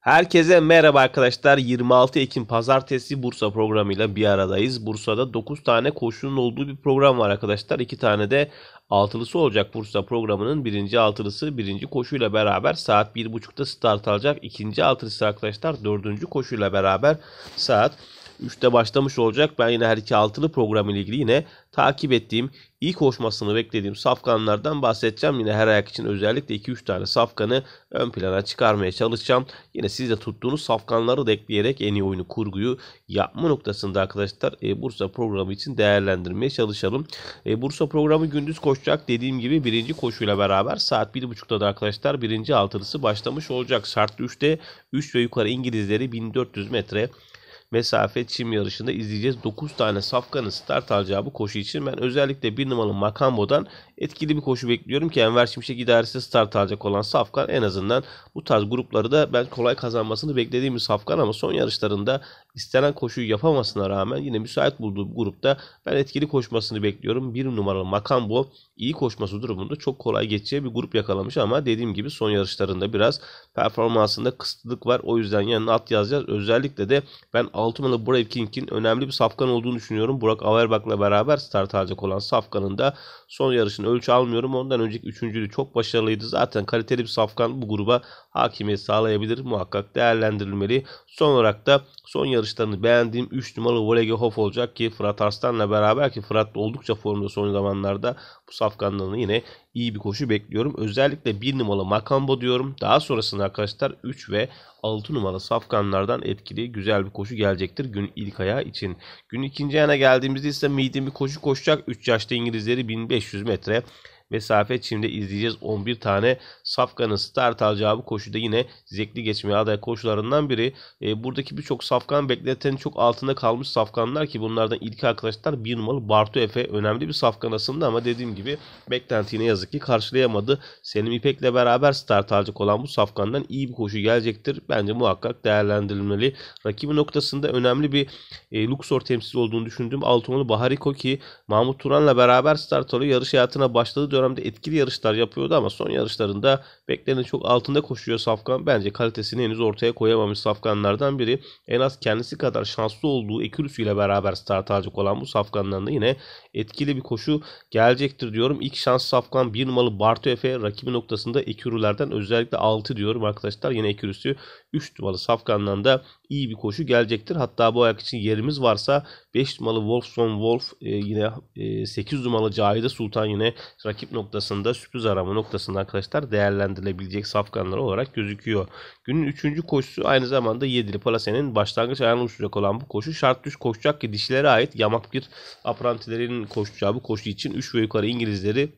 Herkese merhaba arkadaşlar. 26 Ekim Pazartesi Bursa programıyla bir aradayız. Bursa'da 9 tane koşunun olduğu bir program var arkadaşlar. 2 tane de altılısı olacak Bursa programının birinci altılısı birinci koşuyla beraber saat 1.30'da start alacak. İkinci altılısı arkadaşlar dördüncü koşuyla beraber saat 3'te başlamış olacak. Ben yine her iki altılı program ile ilgili yine takip ettiğim, iyi koşmasını beklediğim safkanlardan bahsedeceğim. Yine her ayak için özellikle 2-3 tane safkanı ön plana çıkarmaya çalışacağım. Yine siz de tuttuğunuz safkanları da ekleyerek en iyi oyunu kurguyu yapma noktasında arkadaşlar e, Bursa programı için değerlendirmeye çalışalım. E, Bursa programı gündüz koşacak. Dediğim gibi birinci koşuyla beraber saat 1.30'da da arkadaşlar birinci altılısı başlamış olacak. Şartlı 3'te 3 ve yukarı İngilizleri 1400 metre mesafe çim yarışında izleyeceğiz. 9 tane safkanın start alacağı bu koşu için ben özellikle 1 numaralı Makambo'dan etkili bir koşu bekliyorum ki Enver Şimşek idaresi start alacak olan Safkan en azından bu tarz grupları da ben kolay kazanmasını beklediğim bir Safkan ama son yarışlarında istenen koşuyu yapamasına rağmen yine müsait bulduğu grupta ben etkili koşmasını bekliyorum. 1 numaralı Makambo iyi koşması durumunda çok kolay geçeceği bir grup yakalamış ama dediğim gibi son yarışlarında biraz performansında kısıtlılık var. O yüzden yanına at yazacağız. Özellikle de ben Altımada Brave King'in önemli bir safkan olduğunu düşünüyorum. Burak Averbak'la beraber start alacak olan safkanın da son yarışını ölçü almıyorum. Ondan önceki üçüncülü çok başarılıydı. Zaten kaliteli bir safkan bu gruba hakimiyet sağlayabilir. Muhakkak değerlendirilmeli. Son olarak da Son yarışlarını beğendiğim 3 numaralı Volege Hof olacak ki Fırat Arslan'la beraber ki Fırat oldukça formda son zamanlarda bu safkanlarını yine iyi bir koşu bekliyorum. Özellikle 1 numaralı Makambo diyorum. Daha sonrasında arkadaşlar 3 ve 6 numaralı safkanlardan etkili güzel bir koşu gelecektir gün ilk ayağı için. Gün ikinci ayağına geldiğimizde ise midin bir koşu koşacak. 3 yaşta İngilizleri 1500 metre mesafe çimde izleyeceğiz. 11 tane Safkan'ın start alacağı bu koşuda yine zevkli geçmeye aday koşularından biri. E, buradaki birçok Safkan bekletenin çok altında kalmış Safkanlar ki bunlardan ilk arkadaşlar bir numaralı Bartu Efe önemli bir Safkan aslında ama dediğim gibi beklentini yazık ki karşılayamadı. Selim İpek'le beraber start alacak olan bu Safkan'dan iyi bir koşu gelecektir. Bence muhakkak değerlendirilmeli. Rakibi noktasında önemli bir e, Luxor temsilcisi olduğunu düşündüğüm Altınalı Bahariko ki Mahmut Turan'la beraber start alıyor. Yarış hayatına başladı dönemde etkili yarışlar yapıyordu ama son yarışlarında beklenenin çok altında koşuyor Safkan. Bence kalitesini henüz ortaya koyamamış Safkanlardan biri. En az kendisi kadar şanslı olduğu ile beraber start alacak olan bu Safkan'dan da yine etkili bir koşu gelecektir diyorum. İlk şans Safkan 1 numaralı Bartu Efe rakibi noktasında Ekürülerden özellikle 6 diyorum arkadaşlar. Yine Ekürüsü 3 numaralı Safkan'dan da iyi bir koşu gelecektir. Hatta bu ayak için yerimiz varsa 5 numaralı Wolfson Wolf e, yine e, 8 numaralı Cahide Sultan yine rakip noktasında sürpriz arama noktasında arkadaşlar değerlendirilebilecek safkanları olarak gözüküyor. Günün 3. koşusu aynı zamanda 7'li Palasen'in başlangıç ayağına uçacak olan bu koşu şart düz koşacak ki dişilere ait yamak bir aprantilerin koşacağı bu koşu için 3 ve yukarı İngilizleri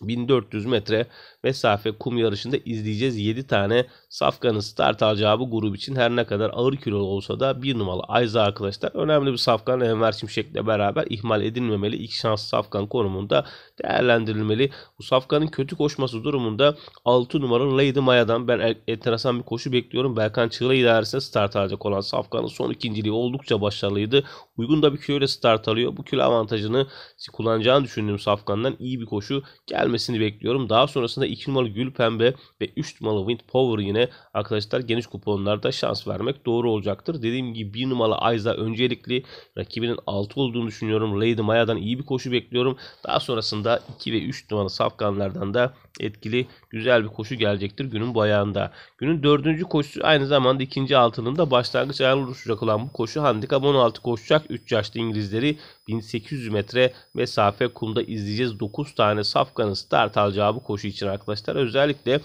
1400 metre mesafe kum yarışında izleyeceğiz. 7 tane safkanın start alacağı bu grup için her ne kadar ağır kilo olsa da bir numaralı Ayza arkadaşlar önemli bir safkan Enver Şimşek'le beraber ihmal edilmemeli. İlk şans safkan konumunda değerlendirilmeli. Bu safkanın kötü koşması durumunda 6 numaralı Lady Maya'dan ben enteresan bir koşu bekliyorum. Berkan Çığla idaresine start alacak olan safkanın son ikinciliği oldukça başarılıydı. Uygun da bir kilo ile start alıyor. Bu kilo avantajını kullanacağını düşündüğüm safkandan iyi bir koşu gel gelmesini bekliyorum. Daha sonrasında 2 numaralı Gül Pembe ve 3 numaralı Wind Power yine arkadaşlar geniş kuponlarda şans vermek doğru olacaktır. Dediğim gibi 1 numaralı Ayza öncelikli rakibinin 6 olduğunu düşünüyorum. Lady Maya'dan iyi bir koşu bekliyorum. Daha sonrasında 2 ve 3 numaralı safkanlardan da etkili güzel bir koşu gelecektir günün bu ayağında. Günün dördüncü koşusu aynı zamanda ikinci altının da başlangıç ayağına oluşacak olan bu koşu handikap 16 koşacak 3 yaşlı İngilizleri 1800 metre mesafe kumda izleyeceğiz. 9 tane Safkan'ın start alacağı bu koşu için arkadaşlar. Özellikle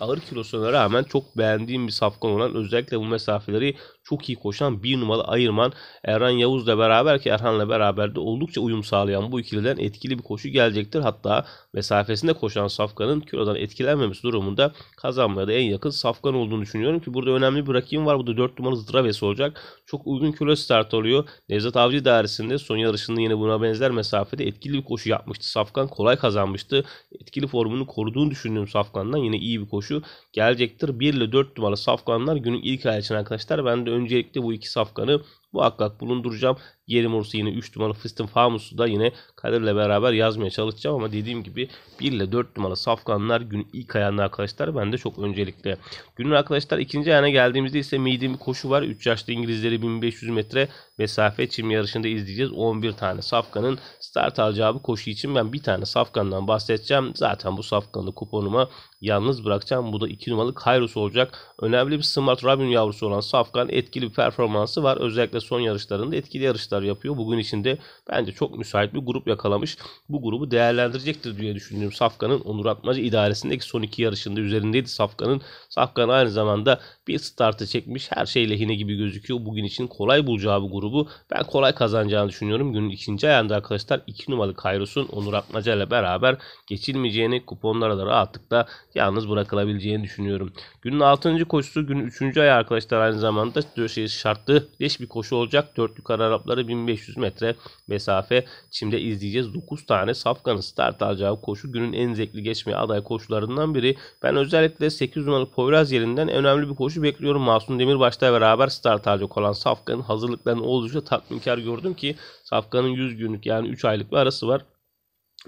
ağır kilosuna rağmen çok beğendiğim bir Safkan olan özellikle bu mesafeleri çok iyi koşan bir numaralı Ayırman Erhan Yavuz'la beraber ki Erhan'la beraber de oldukça uyum sağlayan bu ikiliden etkili bir koşu gelecektir. Hatta mesafesinde koşan Safkan'ın kilodan etkilenmemesi durumunda kazanmaya da en yakın Safkan olduğunu düşünüyorum ki burada önemli bir rakibim var. Bu da 4 numaralı Draves olacak. Çok uygun kilo start alıyor. Nevzat Avcı dairesinde son yarışında yine buna benzer mesafede etkili bir koşu yapmıştı. Safkan kolay kazanmıştı. Etkili formunu koruduğunu düşündüğüm Safkan'dan yine iyi bir koşu gelecektir. 1 ile 4 numaralı Safkanlar günün ilk ayı için arkadaşlar. Ben de öncelikle bu iki safkanı muhakkak bulunduracağım. Yerim olursa yine 3 numaralı Fıstin Famus'u da yine Kadir'le beraber yazmaya çalışacağım. Ama dediğim gibi 1 ile 4 numaralı Safkanlar gün ilk ayağında arkadaşlar. Ben de çok öncelikli. Günün arkadaşlar ikinci ayağına geldiğimizde ise medium bir koşu var. 3 yaşlı İngilizleri 1500 metre mesafe çim yarışında izleyeceğiz. 11 tane Safkan'ın start alacağı bir koşu için ben bir tane Safkan'dan bahsedeceğim. Zaten bu Safkan'ı kuponuma yalnız bırakacağım. Bu da 2 numaralı Kairos olacak. Önemli bir Smart Robin yavrusu olan Safkan etkili bir performansı var. Özellikle son yarışlarında etkili yarışlar yapıyor. Bugün içinde bence çok müsait bir grup yakalamış. Bu grubu değerlendirecektir diye düşünüyorum. Safkan'ın Onur Atmacı idaresindeki son iki yarışında üzerindeydi Safkan'ın. Safkan aynı zamanda bir startı çekmiş. Her şey lehine gibi gözüküyor. Bugün için kolay bulacağı bu grubu ben kolay kazanacağını düşünüyorum. Günün ikinci ayında arkadaşlar 2 numaralı Kayros'un Onur Atmaca ile beraber geçilmeyeceğini kuponlara da rahatlıkla yalnız bırakılabileceğini düşünüyorum. Günün 6. koşusu günün 3. ayı arkadaşlar aynı zamanda şartlı leş bir koşu olacak. Dört yukarı Arapları 1500 metre mesafe. Çim'de izleyeceğiz. 9 tane safkanın start alacağı koşu günün en zevkli geçmeye aday koşularından biri. Ben özellikle 8 numaralı Poyraz yerinden önemli bir koşu bekliyorum. Masum Demirbaş'ta beraber start alacak olan safkanın hazırlıklarını oldukça tatminkar gördüm ki safkanın 100 günlük yani 3 aylık bir arası var.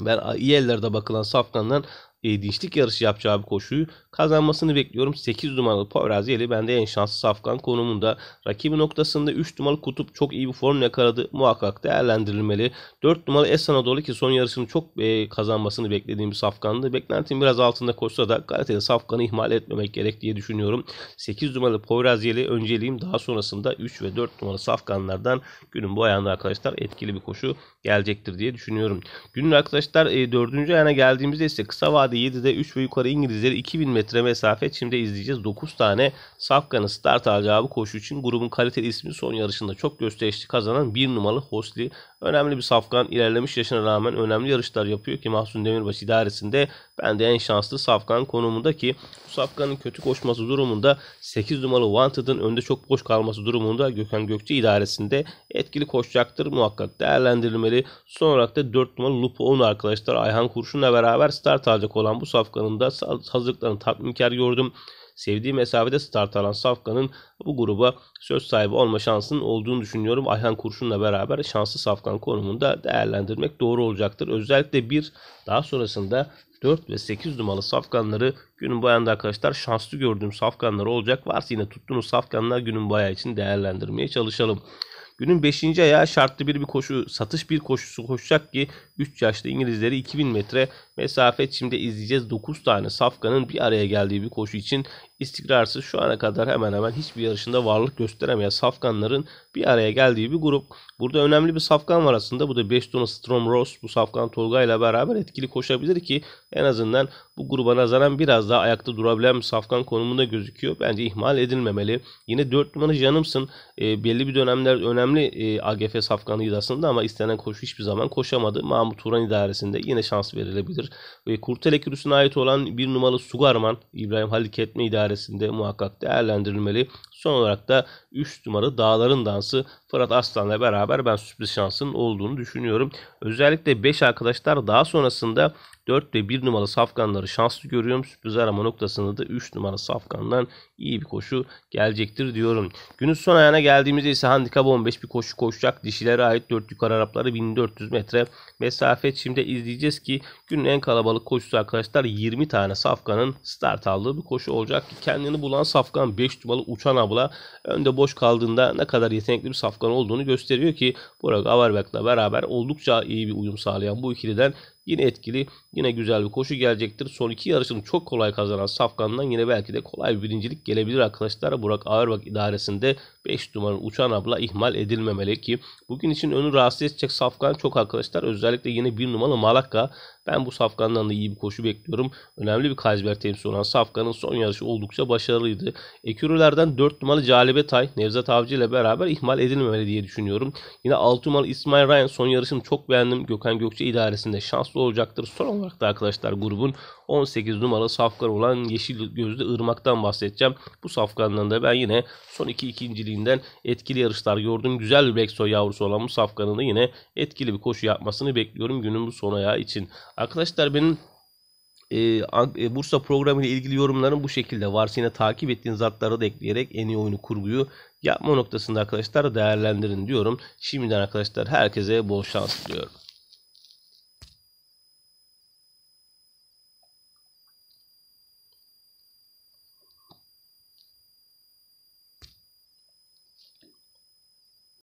Ben iyi ellerde bakılan Safkan'dan e, dinçlik yarışı yapacağı bir koşuyu kazanmasını bekliyorum. 8 numaralı Poirazeli bende en şanslı safkan konumunda. Rakibi noktasında 3 numaralı Kutup çok iyi bir form yakaladı. Muhakkak değerlendirilmeli. 4 numaralı Es Anadolu ki son yarışını çok e, kazanmasını beklediğim bir safkandı. Beklentim biraz altında koşsa da kaliteli safkanı ihmal etmemek gerek diye düşünüyorum. 8 numaralı Poirazeli önceliğim. Daha sonrasında 3 ve 4 numaralı safkanlardan günün bu ayağında arkadaşlar etkili bir koşu gelecektir diye düşünüyorum. Günün arkadaşlar e, 4. ayağına geldiğimizde ise kısa vadeli 7'de 3 ve yukarı İngilizleri 2000 metre mesafe çimde izleyeceğiz. 9 tane safkanı start alacağı bu koşu için grubun kaliteli ismi son yarışında çok gösterişli kazanan 1 numaralı Hosli Önemli bir safkan ilerlemiş yaşına rağmen önemli yarışlar yapıyor ki Mahsun Demirbaş idaresinde ben de en şanslı safkan konumunda ki bu safkanın kötü koşması durumunda 8 numaralı Wanted'ın önde çok boş kalması durumunda Gökhan Gökçe idaresinde etkili koşacaktır muhakkak değerlendirilmeli. Son olarak da 4 numaralı Lupo 10 arkadaşlar Ayhan Kurşun'la beraber start alacak olan bu safkanın da hazırlıklarını tatminkar gördüm sevdiği mesafede start alan Safkan'ın bu gruba söz sahibi olma şansının olduğunu düşünüyorum. Ayhan Kurşun'la beraber şanslı Safkan konumunda değerlendirmek doğru olacaktır. Özellikle bir daha sonrasında 4 ve 8 numaralı safkanları günün bayanda arkadaşlar şanslı gördüğüm safkanlar olacak. Varsa yine tuttuğunuz safkanlar günün bayağı için değerlendirmeye çalışalım. Günün 5. ayağı şartlı bir bir koşu, satış bir koşusu koşacak ki 3 yaşlı İngilizleri 2000 metre mesafe şimdi izleyeceğiz. 9 tane safkanın bir araya geldiği bir koşu için istikrarsız şu ana kadar hemen hemen hiçbir yarışında varlık gösteremeyen safkanların bir araya geldiği bir grup. Burada önemli bir safkan var aslında. Bu da 5 tonu Strom Ross. Bu safkan Tolga ile beraber etkili koşabilir ki en azından bu gruba nazaran biraz daha ayakta durabilen bir safkan konumunda gözüküyor. Bence ihmal edilmemeli. Yine 4 numara Canımsın. E, ee, belli bir dönemler önemli önemli e, AGF safkanıydı aslında ama istenen koşu hiçbir zaman koşamadı. Mahmut Turan idaresinde yine şans verilebilir. E, Kurtelek Kürüsü'ne ait olan bir numaralı Sugarman İbrahim Halik Etme idaresinde muhakkak değerlendirilmeli. Son olarak da 3 numaralı Dağların Dansı Fırat Aslan'la beraber ben sürpriz şansının olduğunu düşünüyorum. Özellikle 5 arkadaşlar daha sonrasında 4 ve 1 numaralı safkanları şanslı görüyorum. Sürpriz arama noktasında da 3 numaralı safkandan iyi bir koşu gelecektir diyorum. Günün son ayağına geldiğimizde ise handikap 15 bir koşu koşacak. Dişilere ait 4 yukarı Arapları 1400 metre mesafe. Şimdi izleyeceğiz ki günün en kalabalık koşusu arkadaşlar 20 tane safkanın start aldığı bir koşu olacak. ki Kendini bulan safkan 5 numaralı uçan abla önde boş kaldığında ne kadar yetenekli bir safkan olduğunu gösteriyor ki Burak Averbeck'le beraber oldukça iyi bir uyum sağlayan bu ikiliden Yine etkili, yine güzel bir koşu gelecektir. Son iki yarışını çok kolay kazanan Safkan'dan yine belki de kolay bir birincilik gelebilir arkadaşlar. Burak Ağırbak idaresinde 5 numaralı uçan abla ihmal edilmemeli ki bugün için önü rahatsız edecek Safkan çok arkadaşlar. Özellikle yine 1 numaralı Malaka ben bu Safkan'dan da iyi bir koşu bekliyorum. Önemli bir Kaysberg temsil olan Safkan'ın son yarışı oldukça başarılıydı. Ekürülerden 4 numaralı Calibe Tay, Nevzat Avcı ile beraber ihmal edilmemeli diye düşünüyorum. Yine 6 numaralı İsmail Ryan son yarışını çok beğendim. Gökhan Gökçe idaresinde şanslı olacaktır. Son olarak da arkadaşlar grubun 18 numara safkan olan yeşil gözlü Irmak'tan bahsedeceğim. Bu safkandan da ben yine son iki ikinciliğinden etkili yarışlar gördüm. Güzel bir Beksoy yavrusu olan bu safkanın da yine etkili bir koşu yapmasını bekliyorum günümüz bu son ayağı için. Arkadaşlar benim e, e, Bursa programı ile ilgili yorumlarım bu şekilde var. Yine takip ettiğiniz atları da ekleyerek en iyi oyunu kurguyu yapma noktasında arkadaşlar değerlendirin diyorum. Şimdiden arkadaşlar herkese bol şans diliyorum.